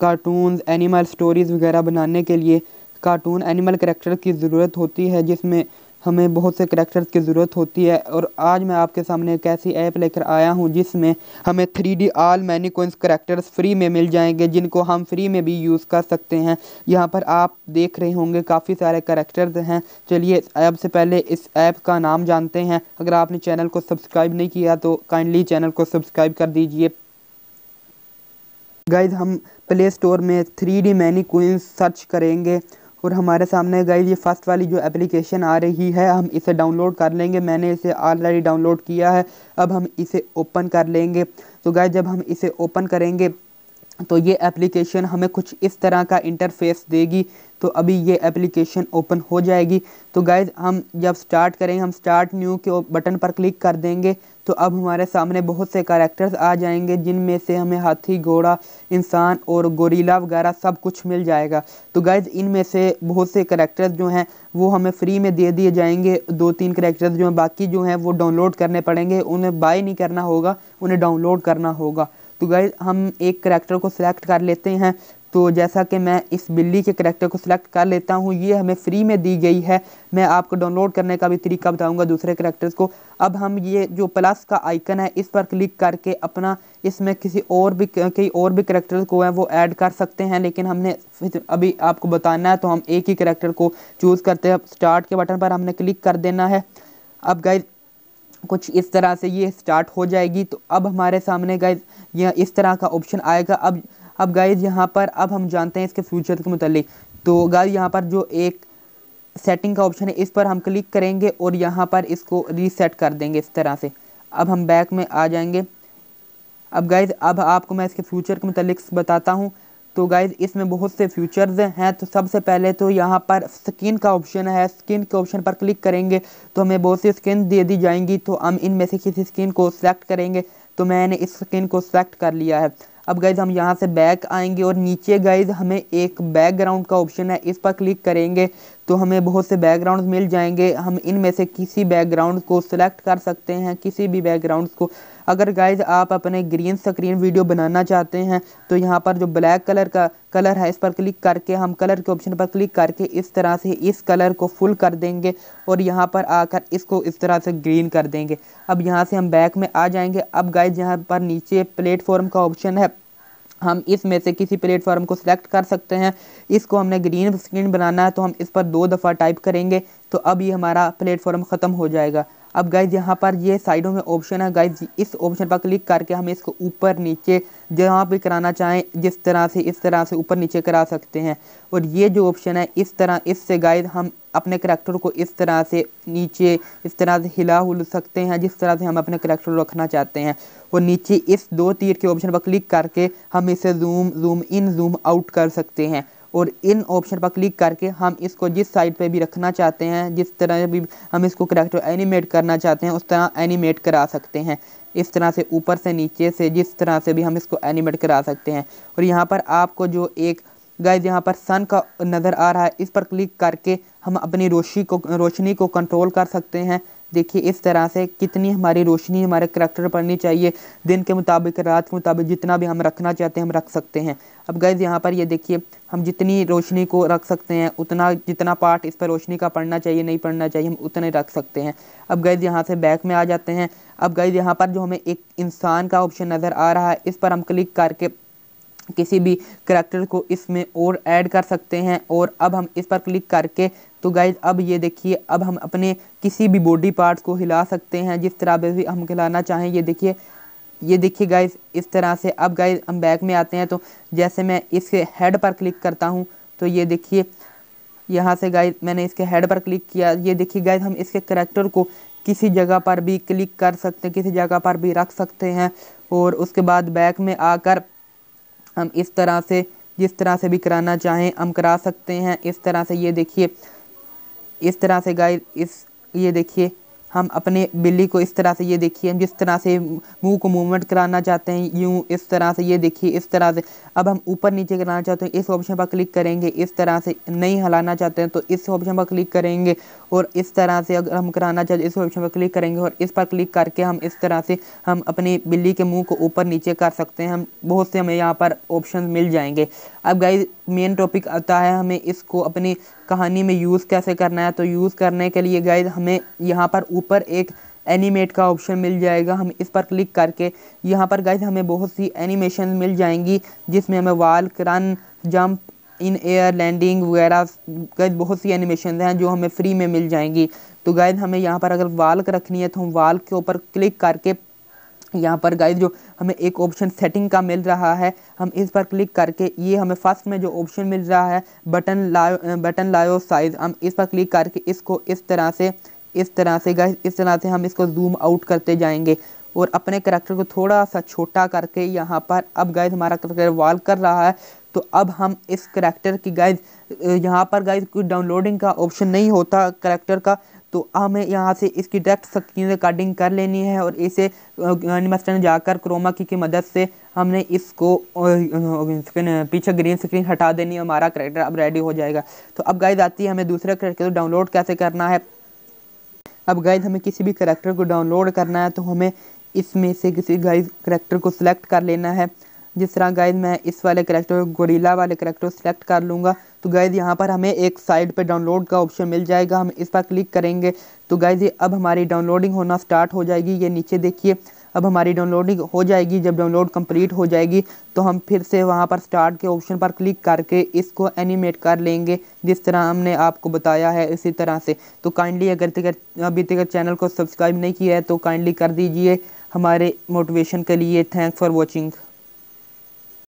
cartoon animal stories वगैरह बनाने के लिए कार्टून एनिमल करेक्टर की ज़रूरत होती है जिसमें हमें बहुत से करेक्टर्स की ज़रूरत होती है और आज मैं आपके सामने एक ऐसी ऐप लेकर आया हूं जिसमें हमें three D all many coins characters free में मिल जाएंगे जिनको हम फ्री में भी यूज़ कर सकते हैं यहां पर आप देख रहे होंगे काफ़ी सारे करेक्टर्स हैं चलिए ऐप से पहले इस ऐप का नाम जानते हैं अगर आपने चैनल को सब्सक्राइब नहीं किया तो काइंडली चैनल को सब्सक्राइब कर दीजिए गाइज हम प्ले स्टोर में three D many queens search करेंगे और हमारे सामने गाइज ये फर्स्ट वाली जो एप्लीकेशन आ रही है हम इसे डाउनलोड कर लेंगे मैंने इसे ऑलरेडी डाउनलोड किया है अब हम इसे ओपन कर लेंगे तो गाइज जब हम इसे ओपन करेंगे तो ये एप्लीकेशन हमें कुछ इस तरह का इंटरफेस देगी तो अभी ये एप्लीकेशन ओपन हो जाएगी तो गाइज हम जब स्टार्ट करेंगे हम स्टार्ट न्यू के बटन पर क्लिक कर देंगे तो अब हमारे सामने बहुत से कैरेक्टर्स आ जाएंगे जिनमें से हमें हाथी घोड़ा इंसान और गोरीला वगैरह सब कुछ मिल जाएगा तो गाइज इनमें से बहुत से करेक्टर्स जो हैं वो हमें फ्री में दे दिए जाएंगे दो तीन करेक्टर्स जो हैं बाकी जो हैं वो डाउनलोड करने पड़ेंगे उन्हें बाय नहीं करना होगा उन्हें डाउनलोड करना होगा तो गाइज हम एक करेक्टर को सिलेक्ट कर लेते हैं तो जैसा कि मैं इस बिल्ली के करेक्टर को सिलेक्ट कर लेता हूँ ये हमें फ्री में दी गई है मैं आपको डाउनलोड करने का भी तरीका बताऊँगा दूसरे करेक्टर्स को अब हम ये जो प्लस का आइकन है इस पर क्लिक करके अपना इसमें किसी और भी कई और भी करेक्टर्स को है वो ऐड कर सकते हैं लेकिन हमने अभी आपको बताना है तो हम एक ही करेक्टर को चूज़ करते हैं स्टार्ट के बटन पर हमने क्लिक कर देना है अब गाइज कुछ इस तरह से ये स्टार्ट हो जाएगी तो अब हमारे सामने गाइज यह इस तरह का ऑप्शन आएगा अब अब गाइज यहाँ पर अब हम जानते हैं इसके फ्यूचर के मतलब तो गाइज यहाँ पर जो एक सेटिंग का ऑप्शन है इस पर हम क्लिक करेंगे और यहाँ पर इसको रीसेट कर देंगे इस तरह से अब हम बैक में आ जाएंगे अब गाइज अब आपको मैं इसके फ्यूचर के मतलब बताता हूँ तो गाइज इसमें बहुत से फीचर्स हैं तो सबसे पहले तो यहाँ पर स्किन का ऑप्शन है स्किन के ऑप्शन पर क्लिक करेंगे तो हमें बहुत सी स्किन दे दी जाएंगी तो हम इनमें से किसी स्किन को सिलेक्ट करेंगे तो मैंने इस स्किन को सिलेक्ट कर लिया है अब गाइज हम यहाँ से बैक आएंगे और नीचे गाइज हमें एक बैकग्राउंड का ऑप्शन है इस पर क्लिक करेंगे तो हमें बहुत से बैकग्राउंड मिल जाएंगे हम इनमें से किसी बैकग्राउंड को सिलेक्ट कर सकते हैं किसी भी बैकग्राउंड को अगर गाइज आप अपने ग्रीन स्क्रीन वीडियो बनाना चाहते हैं तो यहाँ पर जो ब्लैक कलर का कलर है इस पर क्लिक करके हम कलर के ऑप्शन पर क्लिक करके इस तरह से इस कलर को फुल कर देंगे और यहाँ पर आकर इसको इस तरह से ग्रीन कर देंगे अब यहाँ से हम बैक में आ जाएंगे अब गाइज यहाँ पर नीचे प्लेटफॉर्म का ऑप्शन है हम इसमें से किसी प्लेटफॉर्म को सिलेक्ट कर सकते हैं इसको हमने ग्रीन स्क्रीन बनाना है तो हम इस पर दो दफ़ा टाइप करेंगे तो अब ये हमारा प्लेटफॉर्म ख़त्म हो जाएगा अब गाइज यहाँ पर ये साइडों में ऑप्शन है गाइज इस ऑप्शन पर क्लिक करके हम इसको ऊपर नीचे जहाँ भी कराना चाहें जिस तरह से इस तरह से ऊपर नीचे करा सकते हैं और ये जो ऑप्शन है इस तरह इससे गाइज हम अपने करेक्टर को इस तरह से नीचे इस तरह से हिला हुल सकते हैं जिस तरह से हम अपने करेक्टर रखना चाहते हैं और नीचे इस दो तीर के ऑप्शन पर क्लिक करके हम इसे zoom zoom in zoom out कर सकते हैं और इन ऑप्शन पर क्लिक करके हम इसको जिस साइड पे भी रखना चाहते हैं जिस तरह भी हम इसको करेक्टर एनिमेट करना चाहते हैं उस तरह एनिमेट करा सकते हैं इस तरह से ऊपर से नीचे से जिस तरह से भी हम इसको एनिमेट करा सकते हैं और यहाँ पर आपको जो एक गाइज यहाँ पर सन का नज़र आ रहा है इस पर क्लिक करके हम अपनी रोशनी को रोशनी को कंट्रोल कर सकते हैं देखिए इस तरह से कितनी हमारी रोशनी हमारे करेक्टर पड़नी चाहिए दिन के मुताबिक रात के मुताबिक जितना भी हम रखना चाहते हैं हम रख सकते हैं अब गैज़ यहाँ पर ये देखिए हम जितनी रोशनी को रख सकते हैं उतना जितना पार्ट इस पर रोशनी का पढ़ना चाहिए नहीं पढ़ना चाहिए हम उतने रख सकते हैं अब गैज़ यहाँ से बैक में आ जाते हैं अब गैज़ यहाँ पर जो हमें एक इंसान का ऑप्शन नज़र आ रहा है इस पर हम क्लिक करके किसी भी करैक्टर को इसमें और ऐड कर सकते हैं और अब हम इस पर क्लिक करके तो गाइज अब ये देखिए अब हम अपने किसी भी बॉडी पार्ट्स को हिला सकते हैं जिस तरह भी हम हिलाना चाहें ये देखिए ये देखिए गाइज इस तरह से अब गाइज हम बैक में आते हैं तो जैसे मैं इसके हेड पर क्लिक करता हूँ तो ये देखिए यहाँ से गाइज मैंने इसके हेड पर क्लिक किया ये देखिए गाइज हम इसके करेक्टर को किसी जगह पर भी क्लिक कर सकते हैं किसी जगह पर भी रख सकते हैं और उसके बाद बैक में आकर हम इस तरह से जिस तरह से भी कराना चाहें हम करा सकते हैं इस तरह से ये देखिए इस तरह से गाइस इस ये देखिए हम अपने बिल्ली को इस तरह से ये देखिए हम जिस तरह से मुंह को मूवमेंट कराना चाहते हैं यूँ इस तरह से ये देखिए इस तरह से अब हम ऊपर नीचे कराना चाहते हैं इस ऑप्शन पर क्लिक करेंगे इस तरह से नहीं हलाना चाहते हैं तो इस ऑप्शन पर क्लिक करेंगे और इस तरह से अगर हम कराना चाहते हैं इस ऑप्शन पर क्लिक करेंगे और इस पर क्लिक करके हम इस तरह से हम अपने बिल्ली के मुँह को ऊपर नीचे कर सकते हैं हम बहुत से हमें यहाँ पर ऑप्शन मिल जाएंगे अब गाइज मेन टॉपिक आता है हमें इसको अपनी कहानी में यूज़ कैसे करना है तो यूज़ करने के लिए गाइज हमें यहाँ पर ऊपर एक एनिमेट का ऑप्शन मिल जाएगा हम इस पर क्लिक करके यहाँ पर गाइज हमें बहुत सी एनिमेशन मिल जाएंगी जिसमें हमें wall run jump in air landing वगैरह गैज बहुत सी एनिमेशन हैं जो हमें फ्री में मिल जाएंगी तो गैज हमें यहाँ पर अगर वाल्क रखनी है तो हम वाल के ऊपर क्लिक करके यहाँ पर गाइज जो हमें एक ऑप्शन सेटिंग का मिल रहा है हम इस पर क्लिक करके ये हमें फर्स्ट में जो ऑप्शन मिल रहा है बटन लाओ बटन लाओ साइज़ हम इस पर क्लिक करके इसको इस तरह से इस तरह से गाइज इस तरह से हम इसको जूम आउट करते जाएंगे और अपने करेक्टर को थोड़ा सा छोटा करके यहाँ पर अब गाइज हमारा करेक्टर वॉल कर रहा है तो अब हम इस करेक्टर की गाइज यहाँ पर गाइज कोई डाउनलोडिंग का ऑप्शन नहीं होता करेक्टर का तो हमें यहाँ से इसकी डायरेक्ट स्क्रीन रिकॉर्डिंग कर लेनी है और इसे एनिमेस्टर जाकर क्रोमा की, की मदद से हमने इसको स्क्रीन पीछे ग्रीन स्क्रीन हटा देनी है हमारा करेक्टर अब रेडी हो जाएगा तो अब गाइज आती है हमें दूसरा करेक्टर डाउनलोड कैसे करना है अब गाइज हमें किसी भी करेक्टर को डाउनलोड करना है तो हमें इसमें से किसी गाइज करेक्टर को सिलेक्ट कर लेना है जिस तरह गाइज मैं इस वाले करेक्टर गोरीला वाले करेक्टर सेलेक्ट कर लूँगा तो गाइज यहाँ पर हमें एक साइड पे डाउनलोड का ऑप्शन मिल जाएगा हम इस पर क्लिक करेंगे तो गाइज ये अब हमारी डाउनलोडिंग होना स्टार्ट हो जाएगी ये नीचे देखिए अब हमारी डाउनलोडिंग हो जाएगी जब डाउनलोड कंप्लीट हो जाएगी तो हम फिर से वहाँ पर स्टार्ट के ऑप्शन पर क्लिक करके इसको एनिमेट कर लेंगे जिस तरह हमने आपको बताया है इसी तरह से तो काइंडली अगर तक अभी तक चैनल को सब्सक्राइब नहीं किया है तो काइंडली कर दीजिए हमारे मोटिवेशन के लिए थैंक्स फॉर वॉचिंग